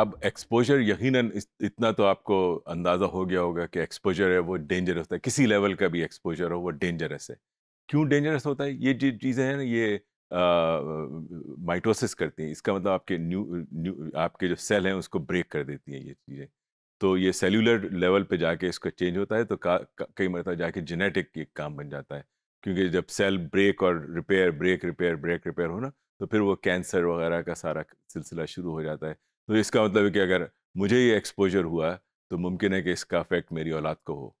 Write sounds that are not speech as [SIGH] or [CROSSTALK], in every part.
अब एक्सपोजर यकीनन इतना तो आपको अंदाज़ा हो गया होगा कि एक्सपोजर है वो डेंजरस होता है किसी लेवल का भी एक्सपोजर हो वो डेंजरस है क्यों डेंजरस होता है ये चीज़ें हैं ना ये माइटोसिस करती हैं इसका मतलब आपके न्यू न्यू आपके जो सेल हैं उसको ब्रेक कर देती हैं ये चीज़ें तो ये सेलुलर लेवल पे जाके इसका चेंज होता है तो कई मरतबा जाके जेनेटिक एक काम बन जाता है क्योंकि जब सेल ब्रेक और repair break repair break repair हो ना तो फिर वो कैंसर वगैरह का सारा सिलसिला शुरू हो जाता है तो इसका मतलब है कि अगर मुझे ये एक्सपोजर हुआ तो मुमकिन है कि इसका इफेक्ट मेरी औलाद को हो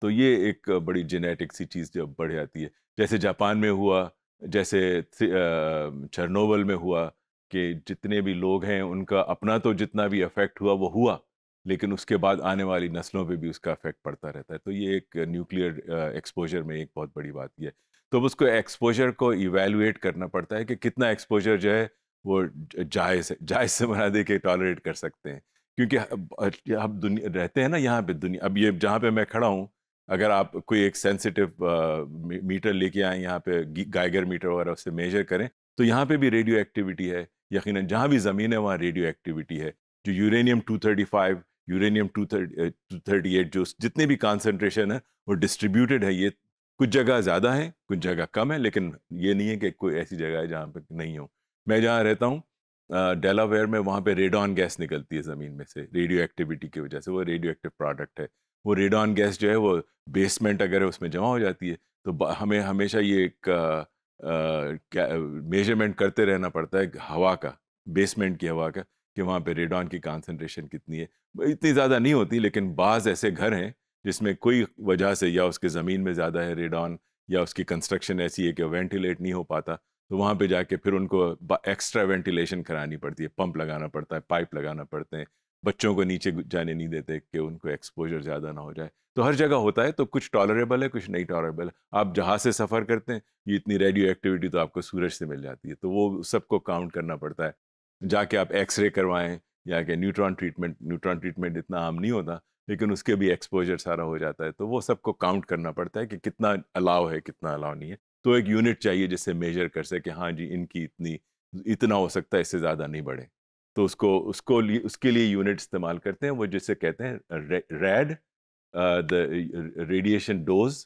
तो ये एक बड़ी जेनेटिक सी चीज़ जब बढ़ जाती है जैसे जापान में हुआ जैसे चरनोबल में हुआ कि जितने भी लोग हैं उनका अपना तो जितना भी अफेक्ट हुआ वो हुआ लेकिन उसके बाद आने वाली नस्लों पे भी उसका इफेक्ट पड़ता रहता है तो ये एक न्यूक्लियर एक्सपोजर में एक बहुत बड़ी बात यह है तो उसको एक्सपोजर को इवेलुएट करना पड़ता है कि कितना एक्सपोजर जो है वो जायज़ जायज़ से बना दे के टॉलरेट कर सकते हैं क्योंकि हम दुनिया रहते हैं ना यहाँ पे दुनिया अब ये जहाँ पे मैं खड़ा हूँ अगर आप कोई एक सेंसिटिव मीटर लेके आए यहाँ पे गाइगर मीटर वगैरह उससे मेजर करें तो यहाँ पे भी रेडियो एक्टिविटी है यकीन जहाँ भी ज़मीन है वहाँ रेडियो एक्टिविटी है जो यूरेनियम 235 यूरेनियम 238 जो जितने भी कॉन्सेंट्रेशन है वो डिस्ट्रीब्यूटेड है ये कुछ जगह ज़्यादा है कुछ जगह कम है लेकिन ये नहीं है कि कोई ऐसी जगह है जहाँ पर नहीं हो मैं जहाँ रहता हूँ डेलावेयर में वहाँ पे रेडॉन गैस निकलती है ज़मीन में से रेडियो एक्टिविटी की वजह से वो रेडियो एक्टिव प्रोडक्ट है वो रेडॉन गैस जो है वो बेसमेंट अगर उसमें जमा हो जाती है तो हमें हमेशा ये एक मेजरमेंट करते रहना पड़ता है हवा का बेसमेंट की हवा का कि वहाँ पे रेडॉन की कॉन्सेंट्रेशन कितनी है इतनी ज़्यादा नहीं होती लेकिन बाज़ ऐसे घर हैं जिसमें कोई वजह से या उसके ज़मीन में ज़्यादा है रेडॉन या उसकी कंस्ट्रक्शन ऐसी है कि वेंटिलेट नहीं हो पाता तो वहाँ पे जाके फिर उनको एक्स्ट्रा वेंटिलेशन करानी पड़ती है पंप लगाना पड़ता है पाइप लगाना पड़ते हैं बच्चों को नीचे जाने नहीं देते कि उनको एक्सपोजर ज़्यादा ना हो जाए तो हर जगह होता है तो कुछ टॉलरेबल है कुछ नहीं टॉलरेबल है आप जहाज़ से सफ़र करते हैं ये इतनी रेडियो एक्टिविटी तो आपको सूरज से मिल जाती है तो वो सबको काउंट करना पड़ता है जाके आप एक्सरे करवाएं या कि न्यूट्रॉन ट्रीटमेंट न्यूट्रॉन ट्रीटमेंट इतना आम नहीं होता लेकिन उसके भी एक्सपोजर सारा हो जाता है तो वो सबको काउंट करना पड़ता है कि कितना अलाव है कितना अलाव नहीं है तो एक यूनिट चाहिए जिससे मेजर कर सके हाँ जी इनकी इतनी इतना हो सकता है इससे ज़्यादा नहीं बढ़े तो उसको उसको लिए उसके लिए यूनिट इस्तेमाल करते हैं वो जिसे कहते हैं रेड द रेडिएशन डोज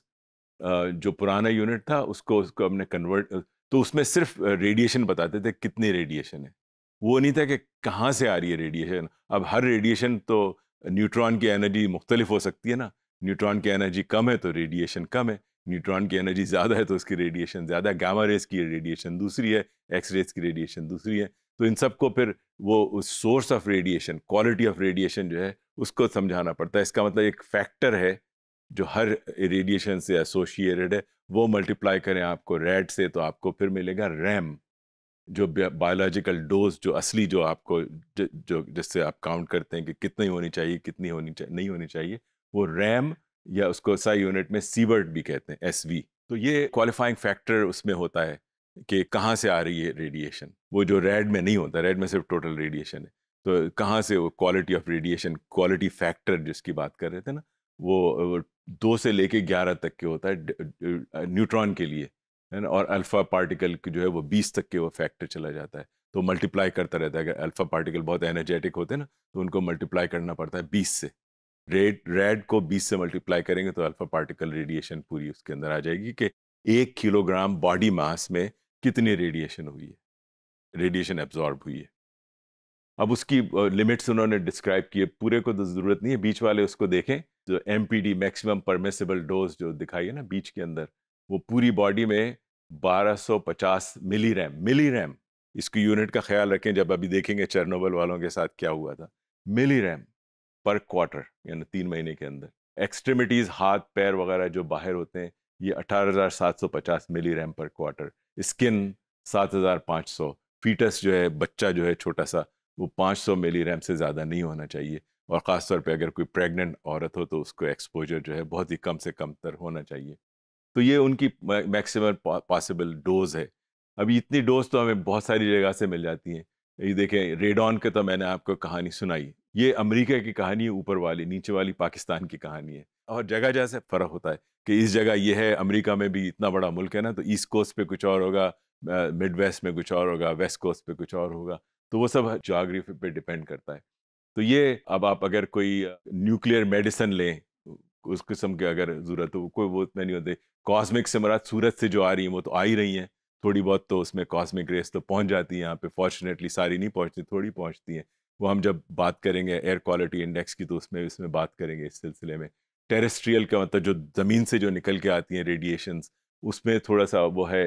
जो पुराना यूनिट था उसको उसको हमने कन्वर्ट तो उसमें सिर्फ रेडिएशन बताते थे कितनी रेडिएशन है वो नहीं था कि कहाँ से आ रही है रेडिएशन अब हर रेडिएशन तो न्यूट्रॉन की एनर्जी मुख्तलिफ हो सकती है ना न्यूट्रॉन की एनर्जी कम है तो रेडिएशन कम है न्यूट्रॉन की एनर्जी ज़्यादा है तो उसकी रेडिएशन ज़्यादा है गामा रेज की रेडिएशन दूसरी है एक्स रेज की रेडिएशन दूसरी है तो इन सबको फिर वो उस source of radiation quality of radiation जो है उसको समझाना पड़ता है इसका मतलब एक फैक्टर है जो हर रेडिएशन से एसोशिएटेड है वो मल्टीप्लाई करें आपको रेड से तो आपको फिर मिलेगा रैम जो बायोलॉजिकल डोज जो असली जो आपको ज, जो जिससे आप काउंट करते हैं कि कितनी होनी चाहिए कितनी होनी चाहिए नहीं होनी चाहिए वो रैम या उसको एसआई यूनिट में सीवर्ड भी कहते हैं एस तो ये क्वालिफाइंग फैक्टर उसमें होता है कि कहाँ से आ रही है रेडिएशन वो जो रेड में नहीं होता रेड में सिर्फ टोटल रेडिएशन है तो कहाँ से वो quality of radiation quality factor जिसकी बात कर रहे थे ना वो दो से लेके ग्यारह तक के होता है न्यूट्रॉन के लिए है ना और अल्फ़ा पार्टिकल की जो है वो बीस तक के वो फैक्टर चला जाता है तो मल्टीप्लाई करता रहता है अगर अल्फ़ा पार्टिकल बहुत एनर्जेटिक होते हैं ना तो उनको मल्टीप्लाई करना पड़ता है बीस से रेड रेड को 20 से मल्टीप्लाई करेंगे तो अल्फा पार्टिकल रेडिएशन पूरी उसके अंदर आ जाएगी कि एक किलोग्राम बॉडी मास में कितनी रेडिएशन हुई है रेडिएशन एब्जॉर्ब हुई है अब उसकी लिमिट्स उन्होंने डिस्क्राइब किए पूरे को तो ज़रूरत नहीं है बीच वाले उसको देखें जो एम मैक्सिमम परमिसेबल डोज जो दिखाई है ना बीच के अंदर वो पूरी बॉडी में 1250 मिली रैम मिली रैम इसकी यूनिट का ख्याल रखें जब अभी देखेंगे चरनोबल वालों के साथ क्या हुआ था मिली रैम पर क्वार्टर यानी तीन महीने के अंदर एक्सट्रीमिटीज़ हाथ पैर वगैरह जो बाहर होते हैं ये 18,750 मिली रैम पर क्वार्टर स्किन 7,500 फीटस जो है बच्चा जो है छोटा सा वो 500 मिली रैम से ज़्यादा नहीं होना चाहिए और ख़ासतौर पर अगर कोई प्रेग्नेंट औरत हो तो उसको एक्सपोजर जो है बहुत ही कम से कम तर होना चाहिए तो ये उनकी मैक्सिमम पॉसिबल डोज़ है अभी इतनी डोज तो हमें बहुत सारी जगह से मिल जाती हैं ये देखें रेडॉन के तो मैंने आपको कहानी सुनाई ये अमेरिका की कहानी है ऊपर वाली नीचे वाली पाकिस्तान की कहानी है और जगह जैसे फ़र्क होता है कि इस जगह ये है अमेरिका में भी इतना बड़ा मुल्क है ना तो ईस्ट कोस्ट पे कुछ और होगा मिड वेस्ट में कुछ और होगा वेस्ट कोस्ट पे कुछ और होगा तो वो सब जोग्राफी पे डिपेंड करता है तो ये अब आप अगर कोई न्यूक्लियर मेडिसन लें उस किस्म के अगर ज़रूरत हो कोई वो इतना नहीं होते कॉस्मिक से मराज सूरत से जो आ रही हैं वो तो आ ही रही हैं थोड़ी बहुत तो उसमें कॉस्मिक रेस तो पहुंच जाती है यहाँ पे फॉर्चुनेटली सारी नहीं पहुंचती थोड़ी पहुंचती हैं वो हम जब बात करेंगे एयर क्वालिटी इंडेक्स की तो उसमें इसमें बात करेंगे इस सिलसिले में टेरेस्ट्रियल का मतलब जो ज़मीन से जो निकल के आती हैं रेडिएशन उसमें थोड़ा सा वो है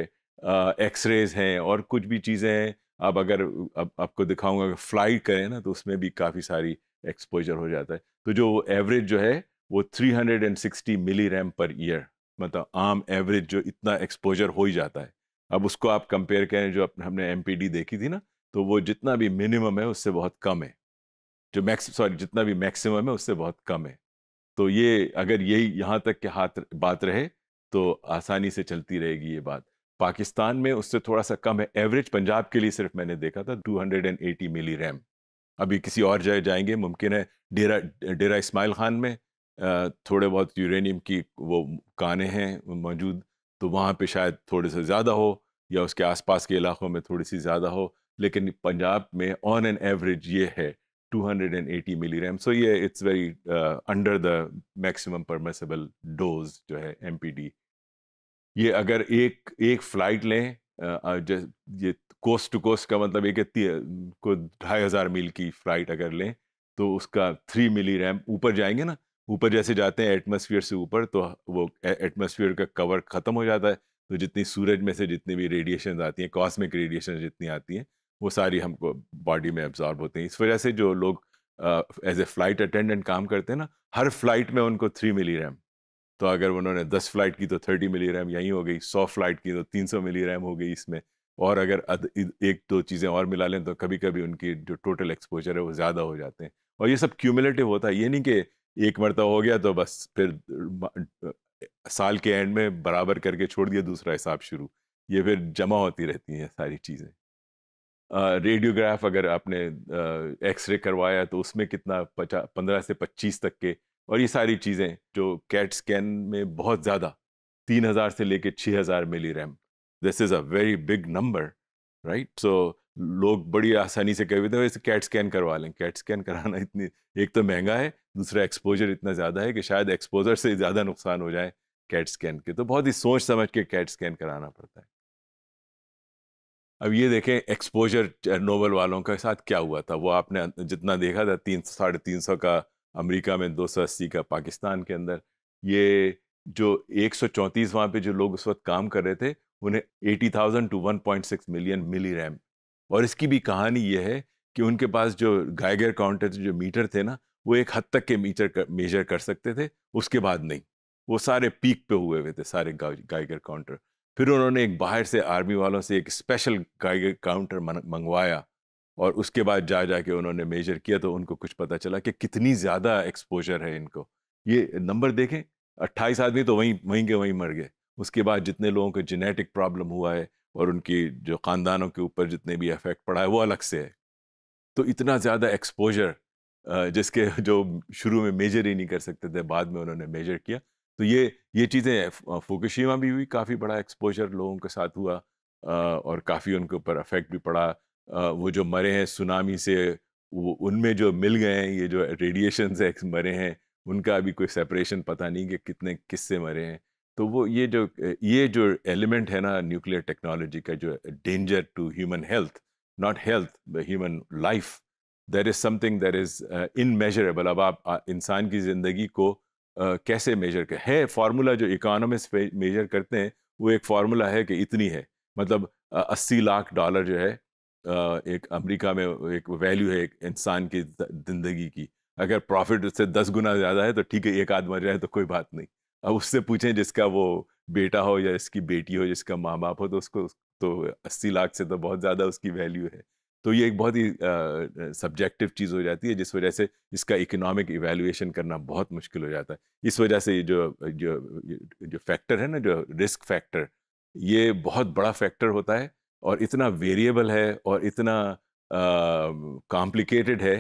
एक्सरेज हैं और कुछ भी चीज़ें हैं आप अगर आप, आपको दिखाऊंगा अगर फ्लाई करें ना तो उसमें भी काफ़ी सारी एक्सपोजर हो जाता है तो जो एवरेज जो है वो 360 मिली रैम पर ईयर मतलब आम एवरेज जो इतना एक्सपोजर हो ही जाता है अब उसको आप कंपेयर करें जो अपने हमने एम देखी थी ना तो वो जितना भी मिनिमम है उससे बहुत कम है जो मैक्स सॉरी जितना भी मैक्सिमम है उससे बहुत कम है तो ये अगर यही यहाँ तक के हाथ बात रहे तो आसानी से चलती रहेगी ये बात पाकिस्तान में उससे थोड़ा सा कम है एवरेज पंजाब के लिए सिर्फ मैंने देखा था 280 मिली रैम अभी किसी और जगह जाएंगे मुमकिन है डेरा डेरा इस्माइल ख़ान में थोड़े बहुत यूरेनियम की वो काने हैं मौजूद तो वहाँ पे शायद थोड़े से ज़्यादा हो या उसके आसपास के इलाकों में थोड़ी सी ज़्यादा हो लेकिन पंजाब में ऑन एन एवरेज ये है 280 मिली रैम सो ये it's very under the maximum permissible dose जो है एम ये अगर एक एक फ्लाइट लें uh, uh ये कोस्ट टू कोस्ट का मतलब एक को ढाई हज़ार मील की फ्लाइट अगर लें तो उसका थ्री मिली रैम ऊपर जाएंगे ना ऊपर जैसे जाते हैं एटमोसफियर से ऊपर तो वो एटमोसफियर का कवर ख़त्म हो जाता है तो जितनी सूरज में से जितनी भी रेडिएशन आती हैं कॉस्मिक रेडिएशन जितनी आती हैं वो सारी हमको बॉडी में एब्जॉर्ब होते हैं इस वजह से जो लोग एज ए फ्लाइट अटेंडेंट काम करते हैं ना हर फ्लाइट में उनको थ्री मिली रैम तो अगर उन्होंने दस फ्लाइट की तो थर्टी मिली रैम यहीं हो गई सौ फ्लाइट की तो तीन सौ मिली रैम हो गई इसमें और अगर अद, एक दो चीज़ें और मिला लें तो कभी कभी उनकी जो टोटल एक्सपोजर है वो ज़्यादा हो जाते हैं और ये सब क्यूमुलेटिव होता है ये नहीं कि एक मरतब हो गया तो बस फिर साल के एंड में बराबर करके छोड़ दिया दूसरा हिसाब शुरू ये फिर जमा होती रहती हैं सारी चीज़ें रेडियोग्राफ अगर आपने एक्सरे करवाया तो उसमें कितना पचा पंद्रह से पच्चीस तक के और ये सारी चीज़ें जो कैट स्कैन में बहुत ज़्यादा तीन हज़ार से लेके छः हज़ार millirem this is a very big number right so लोग बड़ी आसानी से कह देते हैं कैट स्कैन करवा लें कैट स्कैन कराना इतनी एक तो महंगा है दूसरा एक्सपोजर इतना ज़्यादा है कि शायद एक्सपोजर से ज़्यादा नुकसान हो जाए कैट स्कैन के तो बहुत ही सोच समझ के कैट स्कैन कराना पड़ता है अब ये देखें एक्सपोजर नोबल वालों के साथ क्या हुआ था वो आपने अं, जितना देखा था तीन साढ़े तीन सौ का अमेरिका में दो सौ अस्सी का पाकिस्तान के अंदर ये जो एक सौ चौंतीस वहाँ पर जो लोग उस वक्त काम कर रहे थे उन्हें eighty thousand two one point six million millirem और इसकी भी कहानी ये है कि उनके पास जो गाइगर काउंटर जो मीटर थे ना वो एक हद तक के मीटर कर, मेजर कर सकते थे उसके बाद नहीं वो सारे पीक पे हुए हुए थे सारे गाइगर काउंटर फिर उन्होंने एक बाहर से आर्मी वालों से एक स्पेशल काउंटर मंगवाया और उसके बाद जा जा के उन्होंने मेजर किया तो उनको कुछ पता चला कि कितनी ज़्यादा एक्सपोजर है इनको ये नंबर देखें अट्ठाईस आदमी तो वहीं वहीं के वहीं मर गए उसके बाद जितने लोगों को जेनेटिक प्रॉब्लम हुआ है और उनकी जो ख़ानदानों के ऊपर जितने भी अफेक्ट पड़ा है वो अलग से है तो इतना ज़्यादा एक्सपोजर जिसके जो शुरू में मेजर ही नहीं कर सकते थे बाद में उन्होंने मेजर किया तो ये ये चीज़ें फोकशीमा भी हुई काफ़ी बड़ा एक्सपोजर लोगों के साथ हुआ और काफ़ी उनके ऊपर अफेक्ट भी पड़ा वो जो मरे हैं सुनामी से वो उनमें जो मिल गए हैं ये जो रेडिएशन से [LAUGHS] मरे हैं उनका अभी कोई सेपरेशन पता नहीं कि कितने किससे मरे हैं तो वो ये जो ये जो एलिमेंट है ना न्यूक्लियर टेक्नोलॉजी का जो danger to human health not health human life there is something there is immeasurable अब आप इंसान की ज़िंदगी को कैसे मेजर कर है फार्मूला जो इकोनॉमिक मेजर करते हैं वो एक फार्मूला है कि इतनी है मतलब अस्सी लाख डॉलर जो है एक अमेरिका में एक वैल्यू है एक इंसान की ज़िंदगी की अगर प्रॉफिट उससे दस गुना ज़्यादा है तो ठीक है एक आदमी मर जाए तो कोई बात नहीं अब उससे पूछें जिसका वो बेटा हो या इसकी बेटी हो जिसका माँ बाप हो तो उसको तो अस्सी लाख से तो बहुत ज़्यादा उसकी वैल्यू है तो ये एक बहुत ही सब्जेक्टिव चीज़ हो जाती है जिस वजह से इसका इकोनॉमिक इवेलुएशन करना बहुत मुश्किल हो जाता है इस वजह से ये जो जो जो फैक्टर है ना जो रिस्क फैक्टर ये बहुत बड़ा फैक्टर होता है और इतना वेरिएबल है और इतना कॉम्प्लिकेटेड है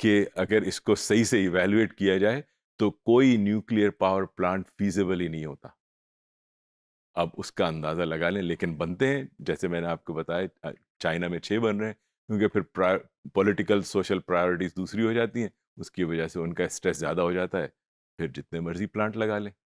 कि अगर इसको सही से इवेलुएट किया जाए तो कोई न्यूक्लियर पावर प्लांट फीजिबल ही नहीं होता अब उसका अंदाज़ा लगा लें लेकिन बनते हैं जैसे मैंने आपको बताया चाइना में छः बन रहे हैं क्योंकि फिर पॉलिटिकल सोशल प्रायोरिटीज़ दूसरी हो जाती हैं उसकी वजह से उनका स्ट्रेस ज़्यादा हो जाता है फिर जितने मर्जी प्लांट लगा लें